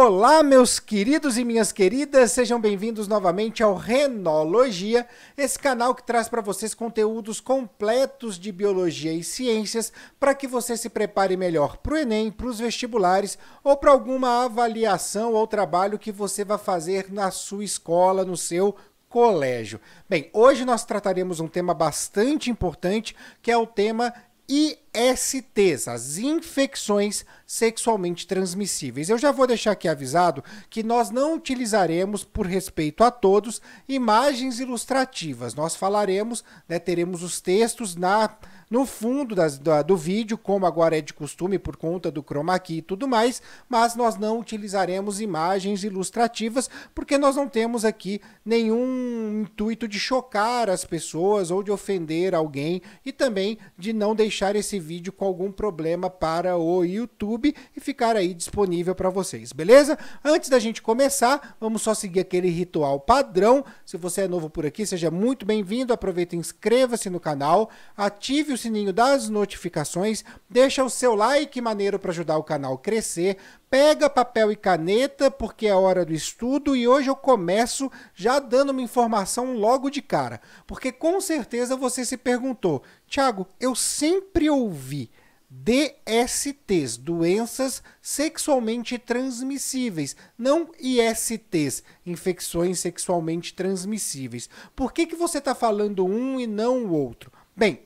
Olá, meus queridos e minhas queridas, sejam bem-vindos novamente ao Renologia, esse canal que traz para vocês conteúdos completos de biologia e ciências para que você se prepare melhor para o Enem, para os vestibulares ou para alguma avaliação ou trabalho que você vai fazer na sua escola, no seu colégio. Bem, hoje nós trataremos um tema bastante importante, que é o tema ISTs, as infecções sexualmente transmissíveis. Eu já vou deixar aqui avisado que nós não utilizaremos, por respeito a todos, imagens ilustrativas. Nós falaremos, né, teremos os textos na no fundo das, do vídeo, como agora é de costume por conta do chroma key e tudo mais, mas nós não utilizaremos imagens ilustrativas porque nós não temos aqui nenhum intuito de chocar as pessoas ou de ofender alguém e também de não deixar esse vídeo com algum problema para o YouTube e ficar aí disponível para vocês, beleza? Antes da gente começar, vamos só seguir aquele ritual padrão. Se você é novo por aqui, seja muito bem-vindo, aproveita e inscreva-se no canal, ative o o sininho das notificações, deixa o seu like maneiro para ajudar o canal a crescer, pega papel e caneta porque é hora do estudo e hoje eu começo já dando uma informação logo de cara, porque com certeza você se perguntou, Thiago, eu sempre ouvi DSTs, doenças sexualmente transmissíveis, não ISTs, infecções sexualmente transmissíveis. Por que, que você está falando um e não o outro? Bem,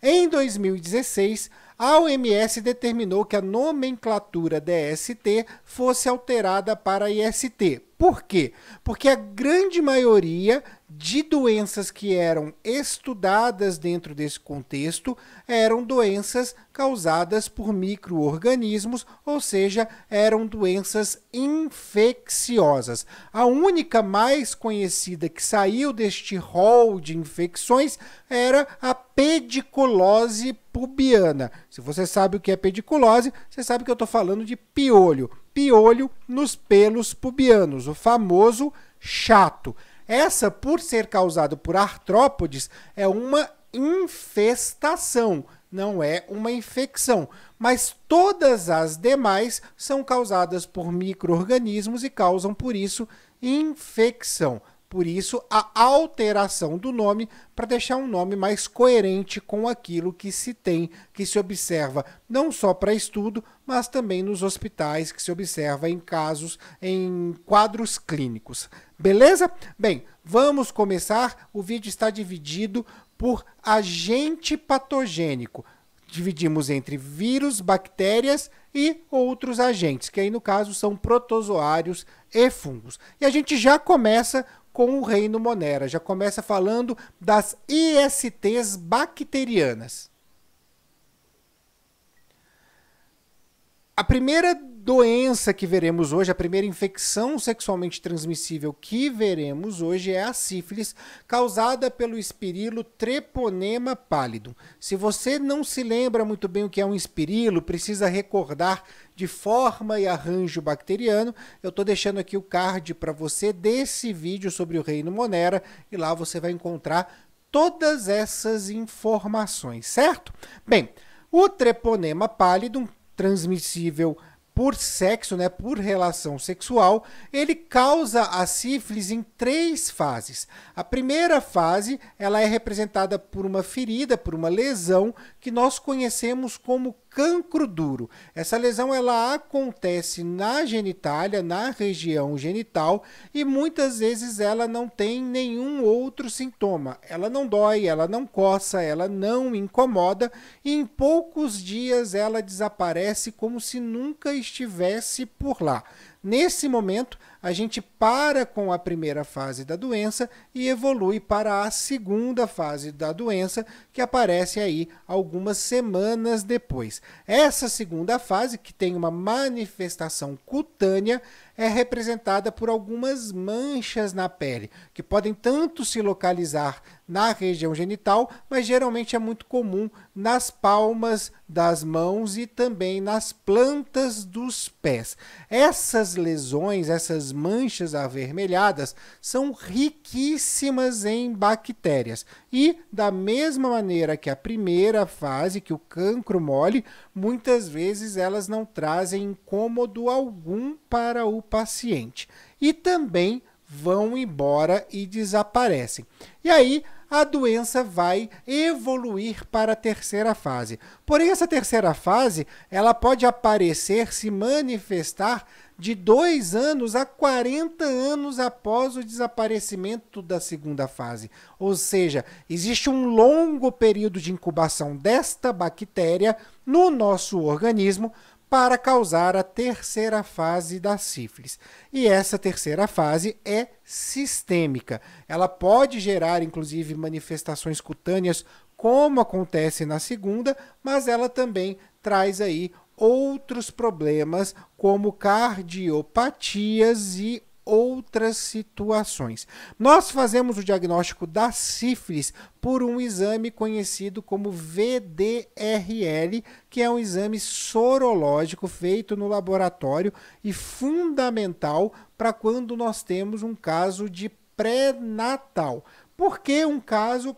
em 2016, a OMS determinou que a nomenclatura DST fosse alterada para IST. Por quê? Porque a grande maioria de doenças que eram estudadas dentro desse contexto eram doenças causadas por microorganismos, ou seja, eram doenças infecciosas. A única mais conhecida que saiu deste rol de infecções era a pediculose pubiana. Se você sabe o que é pediculose, você sabe que eu estou falando de piolho. Piolho nos pelos pubianos, o famoso chato. Essa, por ser causado por artrópodes, é uma infestação, não é uma infecção. Mas todas as demais são causadas por micro-organismos e causam, por isso, infecção. Por isso, a alteração do nome para deixar um nome mais coerente com aquilo que se tem, que se observa não só para estudo, mas também nos hospitais, que se observa em casos, em quadros clínicos. Beleza? Bem, vamos começar. O vídeo está dividido por agente patogênico. Dividimos entre vírus, bactérias e outros agentes, que aí no caso são protozoários e fungos. E a gente já começa com o reino Monera. Já começa falando das ISTs bacterianas. A primeira doença que veremos hoje, a primeira infecção sexualmente transmissível que veremos hoje é a sífilis, causada pelo espirilo treponema pallidum. Se você não se lembra muito bem o que é um espirilo, precisa recordar de forma e arranjo bacteriano. Eu estou deixando aqui o card para você desse vídeo sobre o reino Monera e lá você vai encontrar todas essas informações, certo? Bem, o treponema pallidum, transmissível por sexo, né, por relação sexual, ele causa a sífilis em três fases. A primeira fase, ela é representada por uma ferida, por uma lesão que nós conhecemos como cancro duro. Essa lesão ela acontece na genitália, na região genital e muitas vezes ela não tem nenhum outro sintoma. Ela não dói, ela não coça, ela não incomoda e em poucos dias ela desaparece como se nunca estivesse por lá. Nesse momento, a gente para com a primeira fase da doença e evolui para a segunda fase da doença, que aparece aí algumas semanas depois. Essa segunda fase, que tem uma manifestação cutânea, é representada por algumas manchas na pele, que podem tanto se localizar na região genital, mas geralmente é muito comum nas palmas das mãos e também nas plantas dos pés. Essas lesões, essas manchas avermelhadas, são riquíssimas em bactérias e, da mesma maneira que a primeira fase, que o cancro mole, muitas vezes elas não trazem incômodo algum para o paciente. E também vão embora e desaparecem. E aí a doença vai evoluir para a terceira fase. Porém, essa terceira fase ela pode aparecer, se manifestar de dois anos a 40 anos após o desaparecimento da segunda fase. Ou seja, existe um longo período de incubação desta bactéria no nosso organismo para causar a terceira fase da sífilis. E essa terceira fase é sistêmica. Ela pode gerar, inclusive, manifestações cutâneas, como acontece na segunda, mas ela também traz aí outros problemas, como cardiopatias e outras situações. Nós fazemos o diagnóstico da sífilis por um exame conhecido como VDRL, que é um exame sorológico feito no laboratório e fundamental para quando nós temos um caso de pré-natal. Por que um caso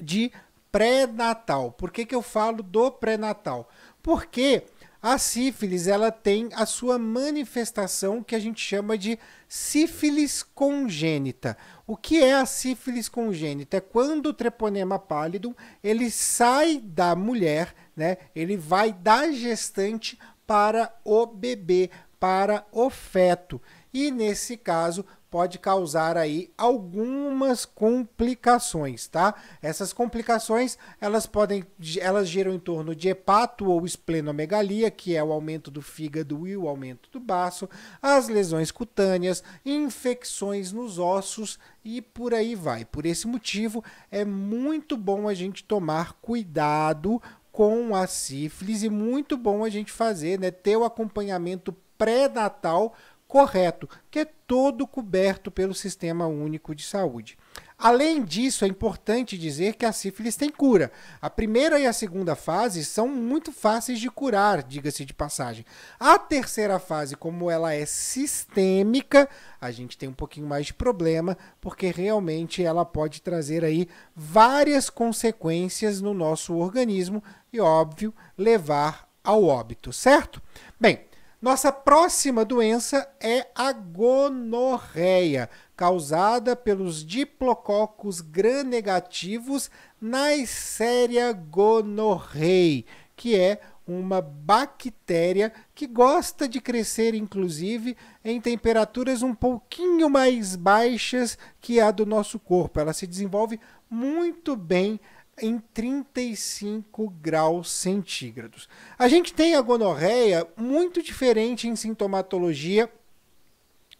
de pré-natal? Por que, que eu falo do pré-natal? Porque a sífilis, ela tem a sua manifestação que a gente chama de sífilis congênita. O que é a sífilis congênita? É quando o treponema pálido ele sai da mulher, né? Ele vai da gestante para o bebê, para o feto. E nesse caso, pode causar aí algumas complicações, tá? Essas complicações, elas podem elas giram em torno de hepato ou esplenomegalia, que é o aumento do fígado e o aumento do baço, as lesões cutâneas, infecções nos ossos e por aí vai. Por esse motivo, é muito bom a gente tomar cuidado com a sífilis e muito bom a gente fazer, né, ter o acompanhamento pré-natal correto, que é todo coberto pelo Sistema Único de Saúde. Além disso, é importante dizer que a sífilis tem cura. A primeira e a segunda fase são muito fáceis de curar, diga-se de passagem. A terceira fase, como ela é sistêmica, a gente tem um pouquinho mais de problema, porque realmente ela pode trazer aí várias consequências no nosso organismo e, óbvio, levar ao óbito, certo? Bem, nossa próxima doença é a gonorreia, causada pelos diplococos gram-negativos na Neisseria gonorrhei, que é uma bactéria que gosta de crescer, inclusive, em temperaturas um pouquinho mais baixas que a do nosso corpo. Ela se desenvolve muito bem em 35 graus centígrados. A gente tem a gonorreia muito diferente em sintomatologia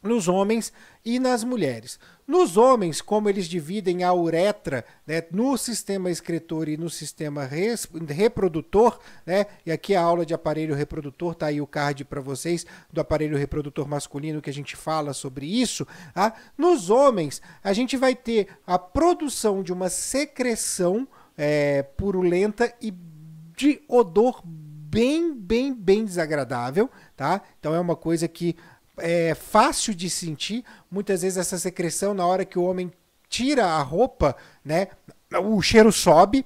nos homens e nas mulheres. Nos homens, como eles dividem a uretra né, no sistema excretor e no sistema res, reprodutor, né, e aqui a aula de aparelho reprodutor, tá aí o card para vocês do aparelho reprodutor masculino que a gente fala sobre isso. Tá? Nos homens, a gente vai ter a produção de uma secreção é, purulenta e de odor bem, bem, bem desagradável, tá? Então é uma coisa que é fácil de sentir. Muitas vezes essa secreção, na hora que o homem tira a roupa, né? O cheiro sobe,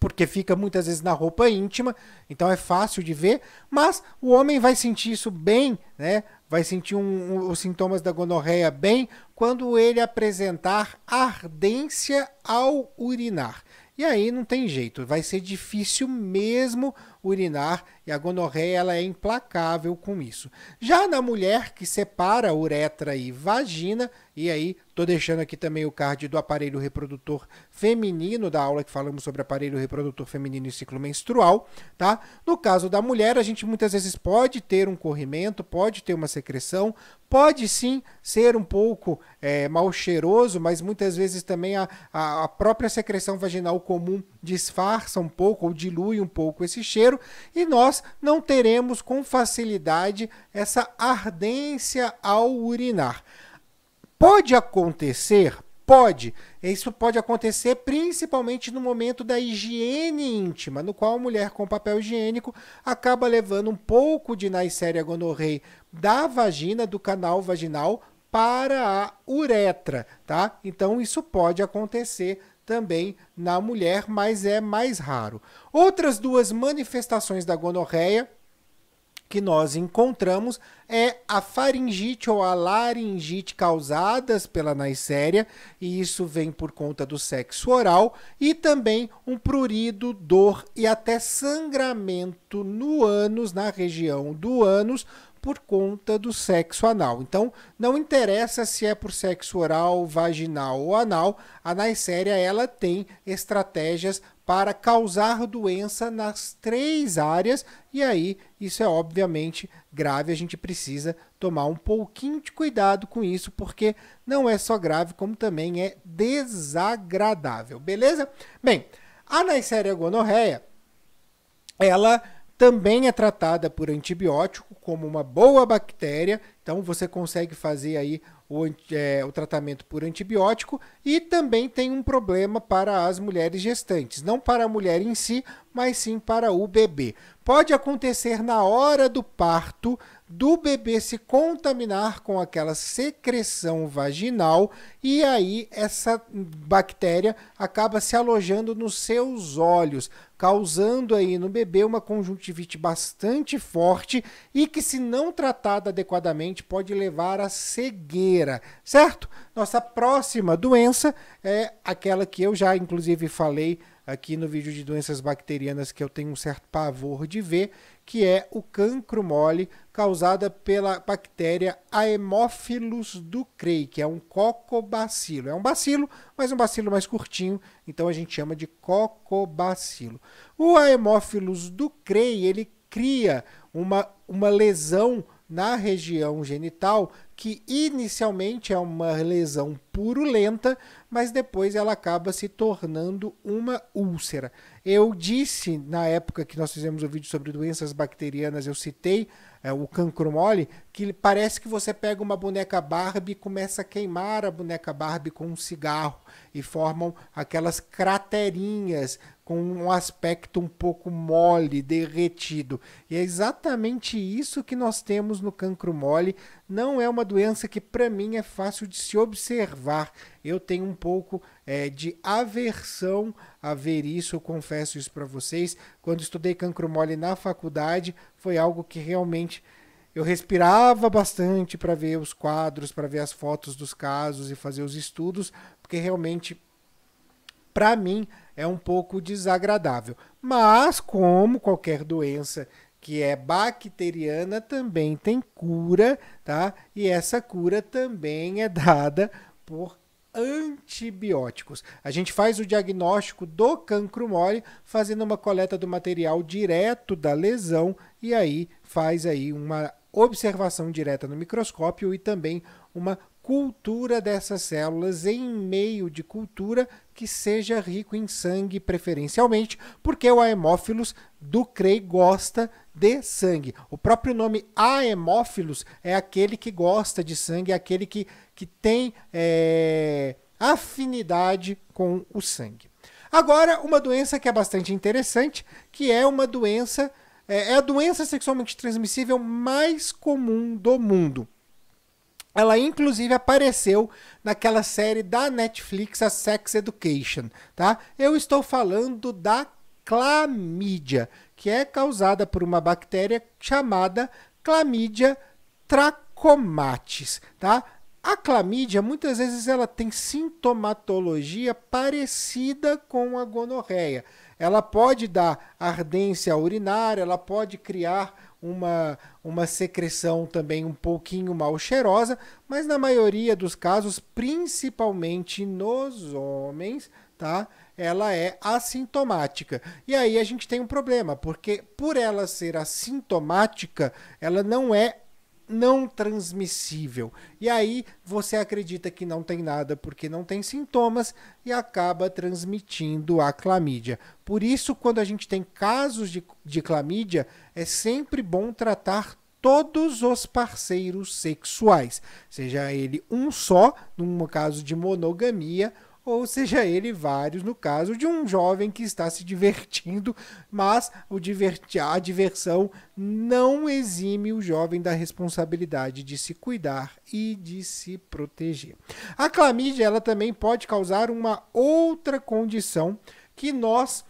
porque fica muitas vezes na roupa íntima, então é fácil de ver, mas o homem vai sentir isso bem, né? Vai sentir um, um, os sintomas da gonorreia bem quando ele apresentar ardência ao urinar. E aí não tem jeito, vai ser difícil mesmo urinar e a gonorreia ela é implacável com isso. Já na mulher que separa uretra e vagina, e aí estou deixando aqui também o card do aparelho reprodutor feminino, da aula que falamos sobre aparelho reprodutor feminino e ciclo menstrual, tá? No caso da mulher, a gente muitas vezes pode ter um corrimento, pode ter uma secreção, pode sim ser um pouco é, mal cheiroso, mas muitas vezes também a, a, a própria secreção vaginal comum disfarça um pouco ou dilui um pouco esse cheiro, e nós nós não teremos com facilidade essa ardência ao urinar. Pode acontecer, Pode. Isso pode acontecer principalmente no momento da higiene íntima, no qual a mulher com papel higiênico acaba levando um pouco de Neisseria gonorreia da vagina, do canal vaginal, para a uretra, tá? Então isso pode acontecer também na mulher, mas é mais raro. Outras duas manifestações da gonorreia que nós encontramos é a faringite ou a laringite causadas pela Neisseria, e isso vem por conta do sexo oral, e também um prurido, dor e até sangramento no ânus, na região do ânus, por conta do sexo anal. Então, não interessa se é por sexo oral, vaginal ou anal, a Neisseria ela tem estratégias para causar doença nas três áreas, e aí isso é obviamente grave, a gente precisa tomar um pouquinho de cuidado com isso, porque não é só grave, como também é desagradável, beleza? Bem, a Neisseria gonorreia, ela também é tratada por antibiótico como uma boa bactéria, então você consegue fazer aí o, é, o, tratamento por antibiótico e também tem um problema para as mulheres gestantes, não para a mulher em si, mas sim para o bebê. Pode acontecer na hora do parto do bebê se contaminar com aquela secreção vaginal e aí essa bactéria acaba se alojando nos seus olhos, causando aí no bebê uma conjuntivite bastante forte e que se não tratada adequadamente pode levar à cegueira, certo? Nossa próxima doença é aquela que eu já inclusive falei aqui no vídeo de doenças bacterianas que eu tenho um certo pavor de ver, que é o cancro mole causada pela bactéria Haemophilus ducrei, que é um cocobacilo. É um bacilo, mas um bacilo mais curtinho, então a gente chama de cocobacilo. O Haemophilus ducrei, ele cria uma, uma lesão na região genital, que inicialmente é uma lesão purulenta, mas depois ela acaba se tornando uma úlcera. Eu disse na época que nós fizemos o vídeo sobre doenças bacterianas, eu citei é, o cancro mole, que parece que você pega uma boneca Barbie e começa a queimar a boneca Barbie com um cigarro e formam aquelas craterinhas com um aspecto um pouco mole, derretido. E é exatamente isso que nós temos no cancro mole. Não é uma doença que, para mim, é fácil de se observar. Eu tenho um pouco é, de aversão a ver isso, eu confesso isso para vocês. Quando estudei cancro mole na faculdade, foi algo que realmente eu respirava bastante para ver os quadros, para ver as fotos dos casos e fazer os estudos, porque realmente para mim é um pouco desagradável. Mas como qualquer doença que é bacteriana também tem cura, tá? E essa cura também é dada por antibióticos. A gente faz o diagnóstico do cancro mole fazendo uma coleta do material direto da lesão e aí faz aí uma observação direta no microscópio e também uma cultura dessas células em meio de cultura que seja rico em sangue, preferencialmente, porque o Aemófilos do Crei gosta de sangue. O próprio nome Aemófilos é aquele que gosta de sangue, é aquele que, que tem é, afinidade com o sangue. Agora, uma doença que é bastante interessante, que é uma doença, é, é a doença sexualmente transmissível mais comum do mundo ela inclusive apareceu naquela série da Netflix, a Sex Education, tá? Eu estou falando da clamídia, que é causada por uma bactéria chamada Clamídia trachomatis, tá? A clamídia muitas vezes ela tem sintomatologia parecida com a gonorreia. Ela pode dar ardência urinária, ela pode criar uma, uma secreção também um pouquinho mal cheirosa, mas na maioria dos casos, principalmente nos homens, tá? Ela é assintomática. E aí a gente tem um problema, porque por ela ser assintomática, ela não é não transmissível. E aí você acredita que não tem nada porque não tem sintomas e acaba transmitindo a clamídia. Por isso, quando a gente tem casos de, de clamídia, é sempre bom tratar todos os parceiros sexuais, seja ele um só, num caso de monogamia, ou seja ele vários, no caso de um jovem que está se divertindo, mas o diverti a diversão não exime o jovem da responsabilidade de se cuidar e de se proteger. A clamídia ela também pode causar uma outra condição que nós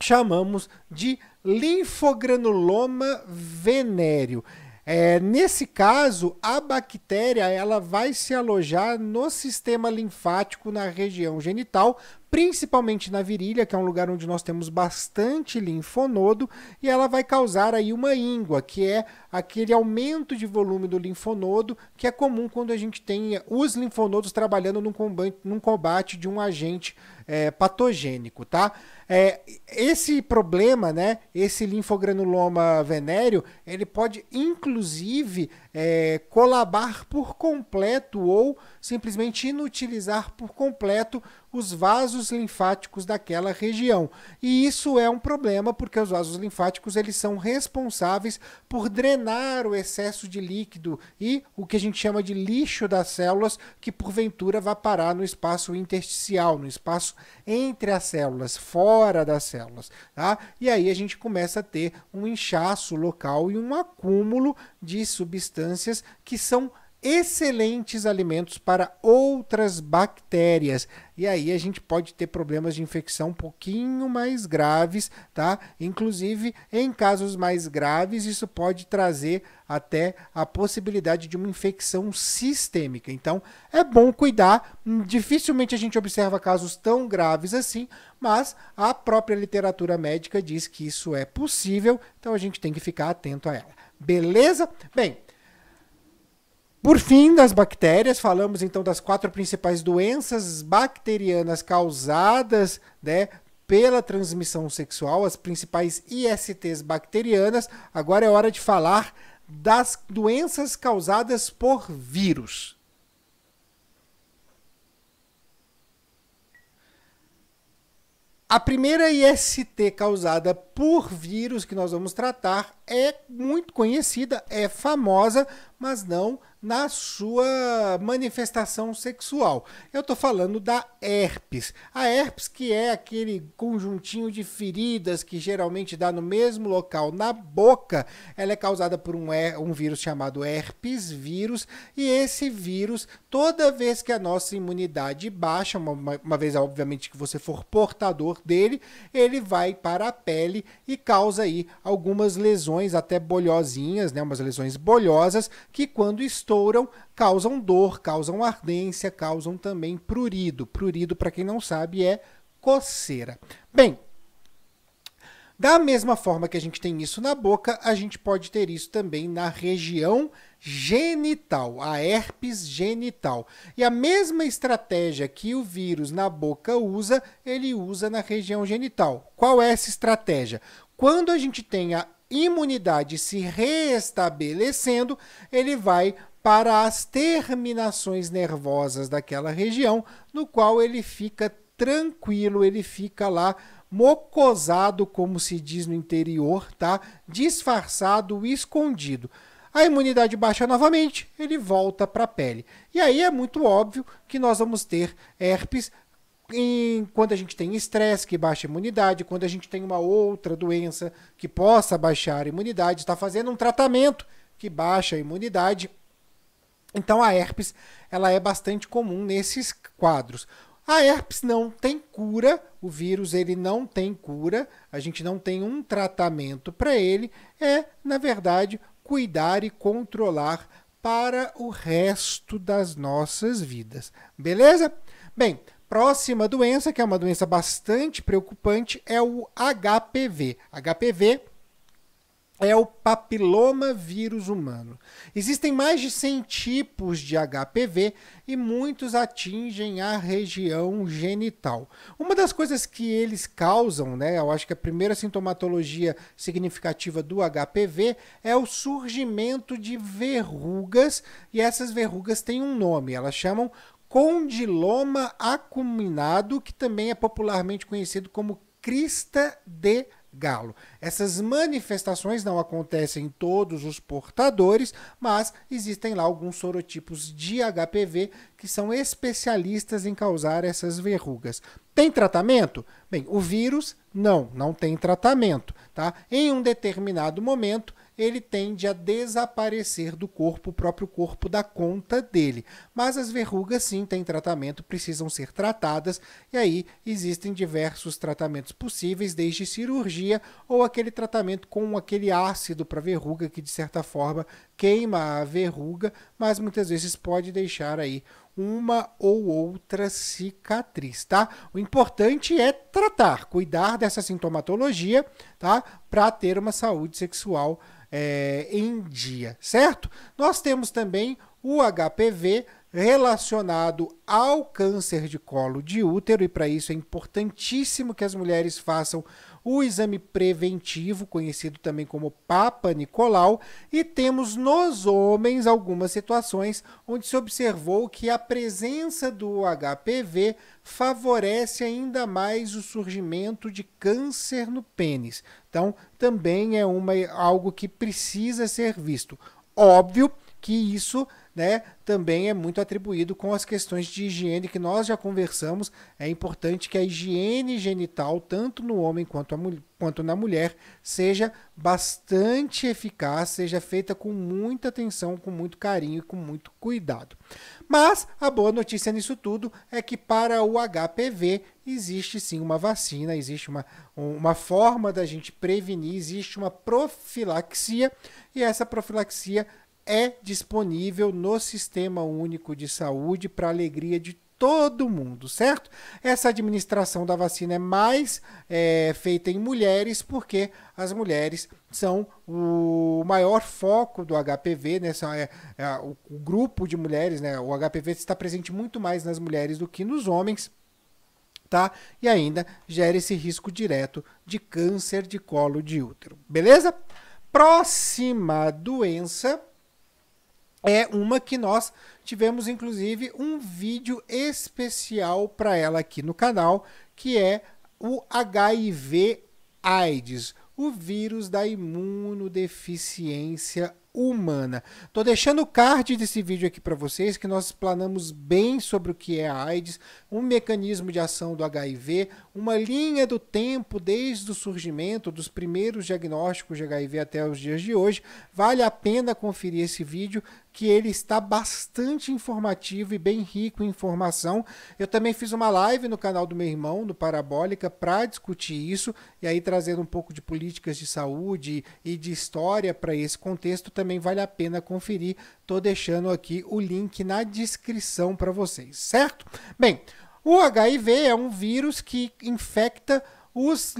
chamamos de linfogranuloma venéreo. É, nesse caso, a bactéria ela vai se alojar no sistema linfático na região genital, principalmente na virilha, que é um lugar onde nós temos bastante linfonodo, e ela vai causar aí uma íngua, que é aquele aumento de volume do linfonodo, que é comum quando a gente tem os linfonodos trabalhando num combate, num combate de um agente é, patogênico, tá? É, esse problema, né, esse linfogranuloma venéreo, ele pode inclusive é, colabar por completo ou simplesmente inutilizar por completo os vasos linfáticos daquela região. E isso é um problema porque os vasos linfáticos eles são responsáveis por drenar o excesso de líquido e o que a gente chama de lixo das células que porventura vá parar no espaço intersticial, no espaço entre as células, fora das células, tá? E aí a gente começa a ter um inchaço local e um acúmulo de substâncias substâncias que são excelentes alimentos para outras bactérias. E aí a gente pode ter problemas de infecção um pouquinho mais graves, tá? Inclusive, em casos mais graves, isso pode trazer até a possibilidade de uma infecção sistêmica. Então, é bom cuidar. Dificilmente a gente observa casos tão graves assim, mas a própria literatura médica diz que isso é possível, então a gente tem que ficar atento a ela. Beleza? Bem, por fim, das bactérias, falamos então das quatro principais doenças bacterianas causadas né, pela transmissão sexual, as principais ISTs bacterianas. Agora é hora de falar das doenças causadas por vírus. A primeira IST causada por vírus que nós vamos tratar é muito conhecida, é famosa, mas não na sua manifestação sexual. Eu estou falando da herpes. A herpes, que é aquele conjuntinho de feridas que geralmente dá no mesmo local, na boca, ela é causada por um, é, um vírus chamado herpes vírus, e esse vírus, toda vez que a nossa imunidade baixa, uma, uma vez obviamente que você for portador dele, ele vai para a pele e causa aí algumas lesões, até bolhosinhas, né, umas lesões bolhosas, que quando estouram causam dor, causam ardência, causam também prurido. Prurido, para quem não sabe, é coceira. Bem, da mesma forma que a gente tem isso na boca, a gente pode ter isso também na região genital, a herpes genital. E a mesma estratégia que o vírus na boca usa, ele usa na região genital. Qual é essa estratégia? Quando a gente tem a imunidade se reestabelecendo, ele vai para as terminações nervosas daquela região, no qual ele fica tranquilo, ele fica lá mocosado, como se diz no interior, tá? Disfarçado, escondido. A imunidade baixa novamente, ele volta para a pele. E aí é muito óbvio que nós vamos ter herpes em, quando a gente tem estresse que baixa a imunidade, quando a gente tem uma outra doença que possa baixar a imunidade, está fazendo um tratamento que baixa a imunidade. Então a herpes ela é bastante comum nesses quadros. A herpes não tem cura, o vírus ele não tem cura, a gente não tem um tratamento para ele, é, na verdade, cuidar e controlar para o resto das nossas vidas. Beleza? Bem, próxima doença, que é uma doença bastante preocupante, é o HPV. HPV é o papiloma vírus humano. Existem mais de 100 tipos de HPV e muitos atingem a região genital. Uma das coisas que eles causam, né, eu acho que a primeira sintomatologia significativa do HPV é o surgimento de verrugas, e essas verrugas têm um nome, elas chamam condiloma acuminado, que também é popularmente conhecido como crista de galo. Essas manifestações não acontecem em todos os portadores, mas existem lá alguns sorotipos de HPV que são especialistas em causar essas verrugas. Tem tratamento? Bem, o vírus não, não tem tratamento, tá? Em um determinado momento ele tende a desaparecer do corpo, o próprio corpo dá conta dele. Mas as verrugas sim têm tratamento, precisam ser tratadas, e aí existem diversos tratamentos possíveis, desde cirurgia ou aquele tratamento com aquele ácido para verruga que de certa forma queima a verruga, mas muitas vezes pode deixar aí uma ou outra cicatriz, tá? O importante é tratar, cuidar dessa sintomatologia, tá? Para ter uma saúde sexual é, em dia, certo? Nós temos também o HPV relacionado ao câncer de colo de útero, e para isso é importantíssimo que as mulheres façam o exame preventivo, conhecido também como Papa Nicolau, e temos nos homens algumas situações onde se observou que a presença do HPV favorece ainda mais o surgimento de câncer no pênis. Então, também é uma, algo que precisa ser visto. Óbvio que isso né, também é muito atribuído com as questões de higiene que nós já conversamos. É importante que a higiene genital, tanto no homem quanto, a, quanto na mulher, seja bastante eficaz, seja feita com muita atenção, com muito carinho e com muito cuidado. Mas a boa notícia nisso tudo é que para o HPV existe sim uma vacina, existe uma, uma forma da gente prevenir, existe uma profilaxia e essa profilaxia é disponível no Sistema Único de Saúde para alegria de todo mundo, certo? Essa administração da vacina é mais é, feita em mulheres, porque as mulheres são o maior foco do HPV, né? São, é, é, o, o grupo de mulheres, né? O HPV está presente muito mais nas mulheres do que nos homens. Tá? E ainda gera esse risco direto de câncer de colo de útero. Beleza? Próxima doença é uma que nós tivemos inclusive um vídeo especial para ela aqui no canal, que é o HIV AIDS, o vírus da imunodeficiência humana. Tô deixando o card desse vídeo aqui para vocês que nós explanamos bem sobre o que é a AIDS, um mecanismo de ação do HIV, uma linha do tempo desde o surgimento dos primeiros diagnósticos de HIV até os dias de hoje. Vale a pena conferir esse vídeo que ele está bastante informativo e bem rico em informação. Eu também fiz uma live no canal do meu irmão, no Parabólica, para discutir isso e aí trazendo um pouco de políticas de saúde e de história para esse contexto. Também vale a pena conferir. Tô deixando aqui o link na descrição para vocês, certo? Bem, o HIV é um vírus que infecta os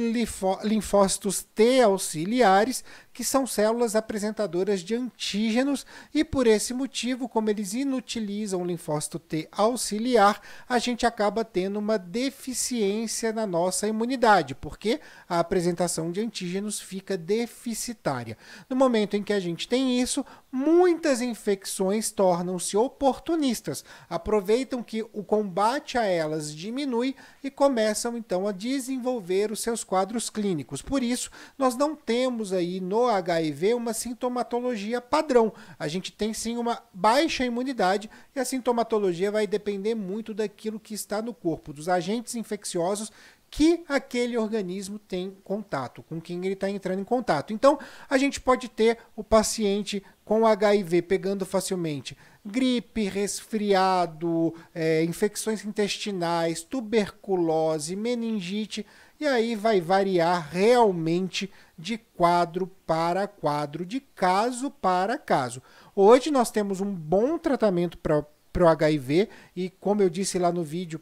linfócitos T auxiliares que são células apresentadoras de antígenos e por esse motivo, como eles inutilizam o linfócito T auxiliar, a gente acaba tendo uma deficiência na nossa imunidade, porque a apresentação de antígenos fica deficitária. No momento em que a gente tem isso, muitas infecções tornam-se oportunistas, aproveitam que o combate a elas diminui e começam então a desenvolver os seus quadros clínicos. Por isso, nós não temos aí no HIV uma sintomatologia padrão. A gente tem sim uma baixa imunidade e a sintomatologia vai depender muito daquilo que está no corpo, dos agentes infecciosos que aquele organismo tem contato, com quem ele está entrando em contato. Então, a gente pode ter o paciente com HIV pegando facilmente gripe, resfriado, é, infecções intestinais, tuberculose, meningite e aí vai variar realmente de quadro para quadro, de caso para caso. Hoje nós temos um bom tratamento para o HIV e, como eu disse lá no vídeo,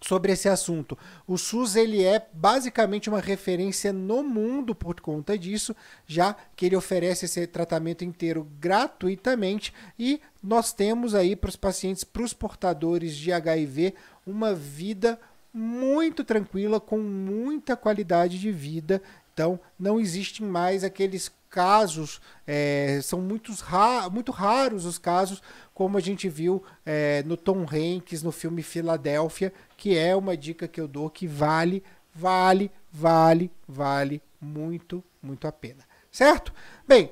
sobre esse assunto. O SUS ele é basicamente uma referência no mundo por conta disso, já que ele oferece esse tratamento inteiro gratuitamente e nós temos aí para os pacientes, para os portadores de HIV, uma vida muito tranquila, com muita qualidade de vida. Então, não existem mais aqueles casos, é, são muitos ra muito raros os casos, como a gente viu é, no Tom Hanks, no filme Filadélfia, que é uma dica que eu dou que vale, vale, vale, vale muito, muito a pena. Certo? Bem,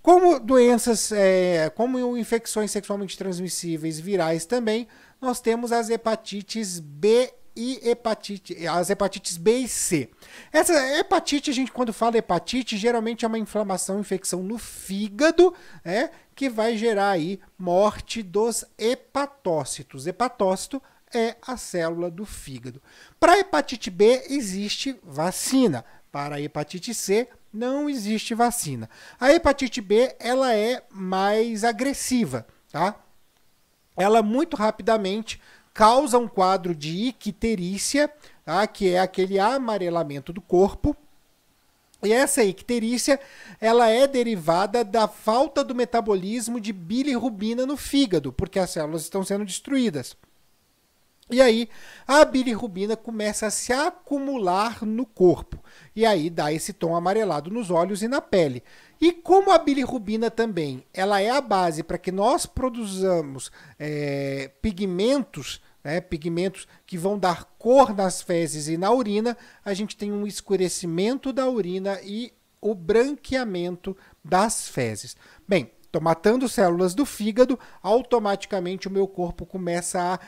como doenças, é, como infecções sexualmente transmissíveis virais também, nós temos as hepatites B e hepatite, as hepatites B e C. Essa hepatite, a gente quando fala hepatite, geralmente é uma inflamação, infecção no fígado, né, que vai gerar aí morte dos hepatócitos. Hepatócito é a célula do fígado. Para hepatite B existe vacina, para a hepatite C não existe vacina. A hepatite B, ela é mais agressiva, tá? Ela muito rapidamente causa um quadro de icterícia, tá? que é aquele amarelamento do corpo. E essa icterícia, ela é derivada da falta do metabolismo de bilirrubina no fígado, porque as células estão sendo destruídas. E aí a bilirrubina começa a se acumular no corpo. E aí dá esse tom amarelado nos olhos e na pele. E como a bilirrubina também ela é a base para que nós produzamos é, pigmentos, né, pigmentos que vão dar cor nas fezes e na urina, a gente tem um escurecimento da urina e o branqueamento das fezes. Bem, estou matando células do fígado, automaticamente o meu corpo começa a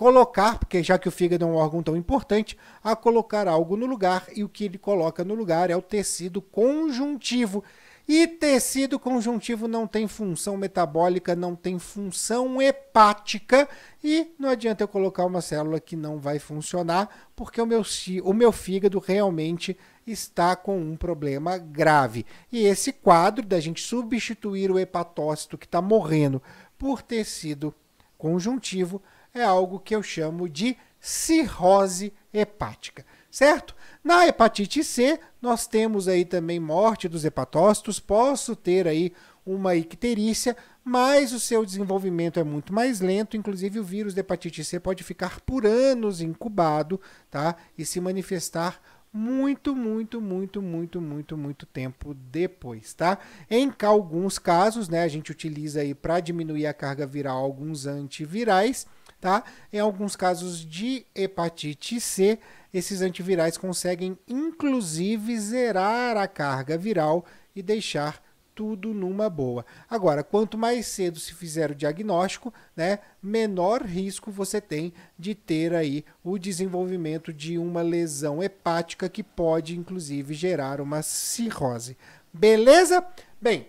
colocar, porque já que o fígado é um órgão tão importante, a colocar algo no lugar e o que ele coloca no lugar é o tecido conjuntivo. E tecido conjuntivo não tem função metabólica, não tem função hepática, e não adianta eu colocar uma célula que não vai funcionar, porque o meu, o meu fígado realmente está com um problema grave. E esse quadro da gente substituir o hepatócito que está morrendo por tecido conjuntivo é algo que eu chamo de cirrose hepática, certo? Na hepatite C, nós temos aí também morte dos hepatócitos, posso ter aí uma icterícia, mas o seu desenvolvimento é muito mais lento, inclusive o vírus da hepatite C pode ficar por anos incubado, tá? E se manifestar muito, muito, muito, muito, muito, muito tempo depois, tá? Em alguns casos, né, a gente utiliza aí para diminuir a carga viral alguns antivirais, tá? Em alguns casos de hepatite C, esses antivirais conseguem inclusive zerar a carga viral e deixar tudo numa boa. Agora, quanto mais cedo se fizer o diagnóstico, né, menor risco você tem de ter aí o desenvolvimento de uma lesão hepática que pode inclusive gerar uma cirrose. Beleza? Bem,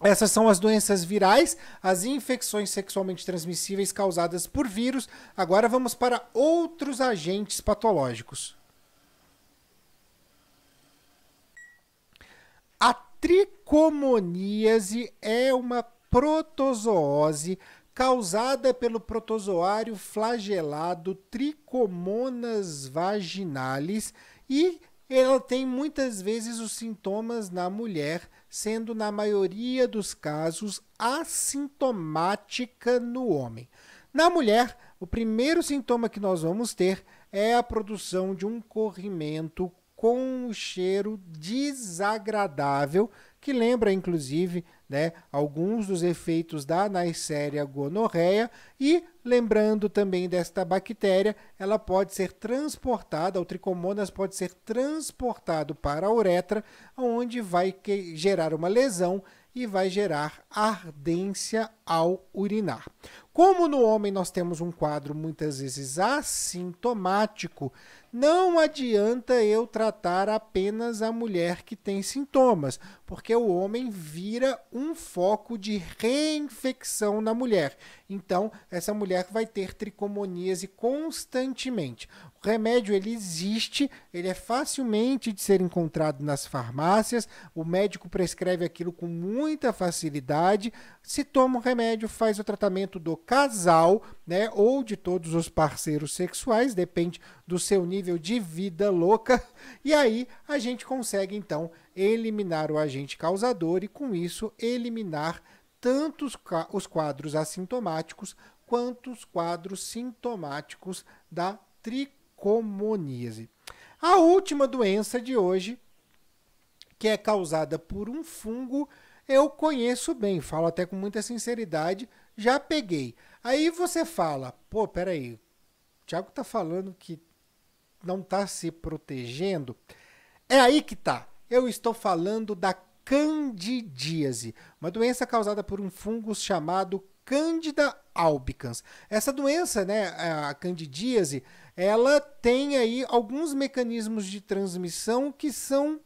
essas são as doenças virais, as infecções sexualmente transmissíveis causadas por vírus. Agora vamos para outros agentes patológicos. A tricomoníase é uma protozoose causada pelo protozoário flagelado Trichomonas vaginalis e ela tem muitas vezes os sintomas na mulher, sendo na maioria dos casos assintomática no homem. Na mulher, o primeiro sintoma que nós vamos ter é a produção de um corrimento com um cheiro desagradável, que lembra inclusive né, alguns dos efeitos da Neisseria gonorreia e lembrando também desta bactéria, ela pode ser transportada, o tricomonas pode ser transportado para a uretra, onde vai gerar uma lesão e vai gerar ardência ao urinar. Como no homem nós temos um quadro muitas vezes assintomático, não adianta eu tratar apenas a mulher que tem sintomas, porque o homem vira um foco de reinfecção na mulher. Então, essa mulher vai ter tricomoníase constantemente. O remédio ele existe, ele é facilmente de ser encontrado nas farmácias, o médico prescreve aquilo com muita facilidade. Se toma o remédio, faz o tratamento do casal, né, ou de todos os parceiros sexuais, depende do seu nível de vida louca, e aí a gente consegue então eliminar o agente causador e com isso eliminar tanto os quadros assintomáticos quanto os quadros sintomáticos da tricologia comuníase. A última doença de hoje, que é causada por um fungo, eu conheço bem, falo até com muita sinceridade, já peguei. Aí você fala, pô, peraí, o Thiago tá falando que não tá se protegendo. É aí que tá. Eu estou falando da candidíase, uma doença causada por um fungo chamado Candida albicans. Essa doença, né, a candidíase, ela tem aí alguns mecanismos de transmissão que são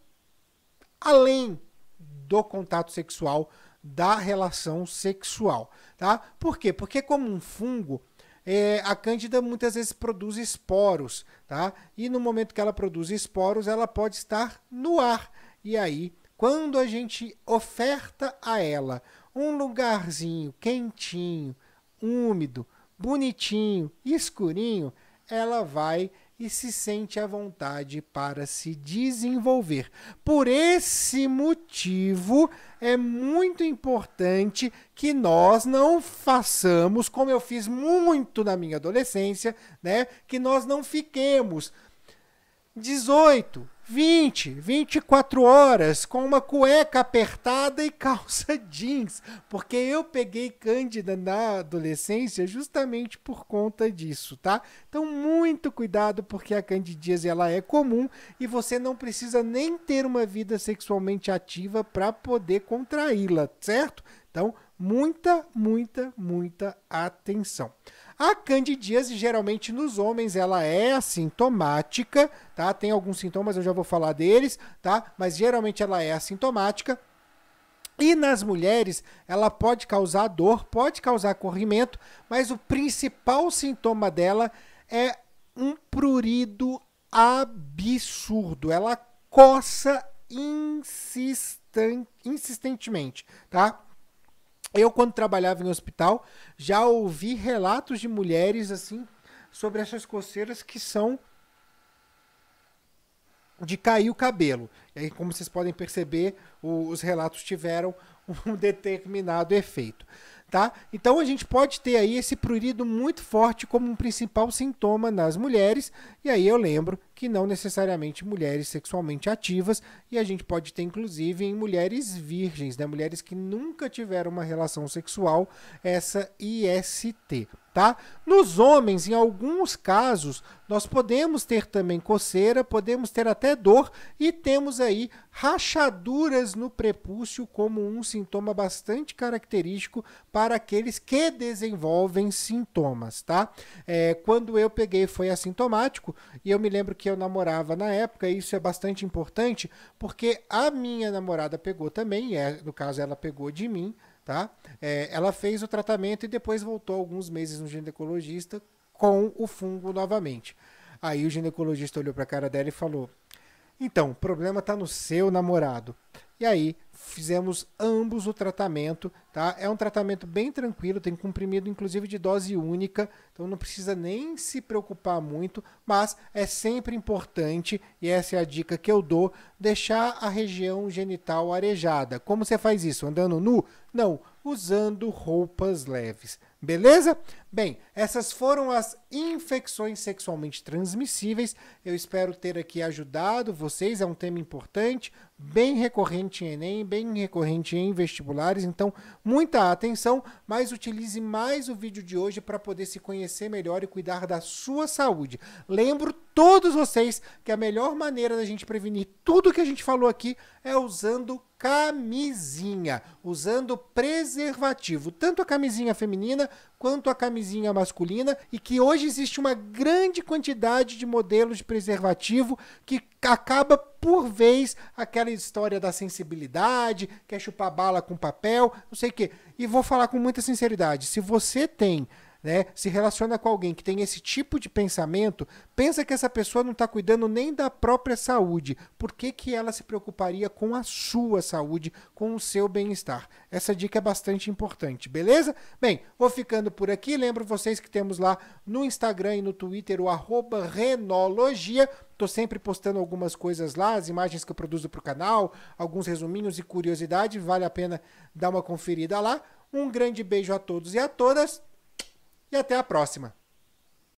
além do contato sexual, da relação sexual, tá? Por quê? Porque como um fungo, é, a cândida muitas vezes produz esporos, tá? E no momento que ela produz esporos, ela pode estar no ar. E aí, quando a gente oferta a ela um lugarzinho quentinho, úmido, bonitinho, escurinho, ela vai e se sente à vontade para se desenvolver. Por esse motivo, é muito importante que nós não façamos, como eu fiz muito na minha adolescência, né? Que nós não fiquemos 18, 20, 24 horas com uma cueca apertada e calça jeans, porque eu peguei Cândida na adolescência justamente por conta disso, tá? Então muito cuidado porque a candidíase ela é comum e você não precisa nem ter uma vida sexualmente ativa para poder contraí-la, certo? Então muita, muita, muita atenção. A candidíase, geralmente nos homens, ela é assintomática, tá? Tem alguns sintomas, eu já vou falar deles, tá? Mas geralmente ela é assintomática. E nas mulheres, ela pode causar dor, pode causar corrimento, mas o principal sintoma dela é um prurido absurdo. Ela coça insistentemente, tá? Eu, quando trabalhava em hospital, já ouvi relatos de mulheres assim sobre essas coceiras que são de cair o cabelo. E aí, como vocês podem perceber, o, os relatos tiveram um determinado efeito. Tá? Então a gente pode ter aí esse prurido muito forte como um principal sintoma nas mulheres. E aí eu lembro que não necessariamente mulheres sexualmente ativas, e a gente pode ter inclusive em mulheres virgens, né? mulheres que nunca tiveram uma relação sexual, essa IST. Tá? Nos homens, em alguns casos, nós podemos ter também coceira, podemos ter até dor e temos aí rachaduras no prepúcio como um sintoma bastante característico para aqueles que desenvolvem sintomas, tá? É, quando eu peguei foi assintomático e eu me lembro que eu namorava na época, e isso é bastante importante, porque a minha namorada pegou também, é, no caso ela pegou de mim, tá? É, ela fez o tratamento e depois voltou alguns meses no ginecologista com o fungo novamente. Aí o ginecologista olhou para a cara dela e falou: Então, o problema está no seu namorado. E aí fizemos ambos o tratamento, tá? É um tratamento bem tranquilo, tem comprimido inclusive de dose única, então não precisa nem se preocupar muito, mas é sempre importante, e essa é a dica que eu dou, deixar a região genital arejada. Como você faz isso? Andando nu? Não, usando roupas leves. Beleza? Bem, essas foram as infecções sexualmente transmissíveis. Eu espero ter aqui ajudado vocês. É um tema importante, bem recorrente em Enem, bem recorrente em vestibulares. Então, muita atenção, mas utilize mais o vídeo de hoje para poder se conhecer melhor e cuidar da sua saúde. Lembro todos vocês que a melhor maneira da gente prevenir tudo que a gente falou aqui é usando camisinha, usando preservativo, tanto a camisinha feminina quanto a camisinha masculina e que hoje existe uma grande quantidade de modelos de preservativo que acaba por vez aquela história da sensibilidade, quer chupar bala com papel, não sei o quê. E vou falar com muita sinceridade, se você tem né, se relaciona com alguém que tem esse tipo de pensamento, pensa que essa pessoa não está cuidando nem da própria saúde. Por que, que ela se preocuparia com a sua saúde, com o seu bem-estar? Essa dica é bastante importante, beleza? Bem, vou ficando por aqui. Lembro vocês que temos lá no Instagram e no Twitter o arroba Renologia. Estou sempre postando algumas coisas lá, as imagens que eu produzo para o canal, alguns resuminhos e curiosidade. Vale a pena dar uma conferida lá. Um grande beijo a todos e a todas e até a próxima!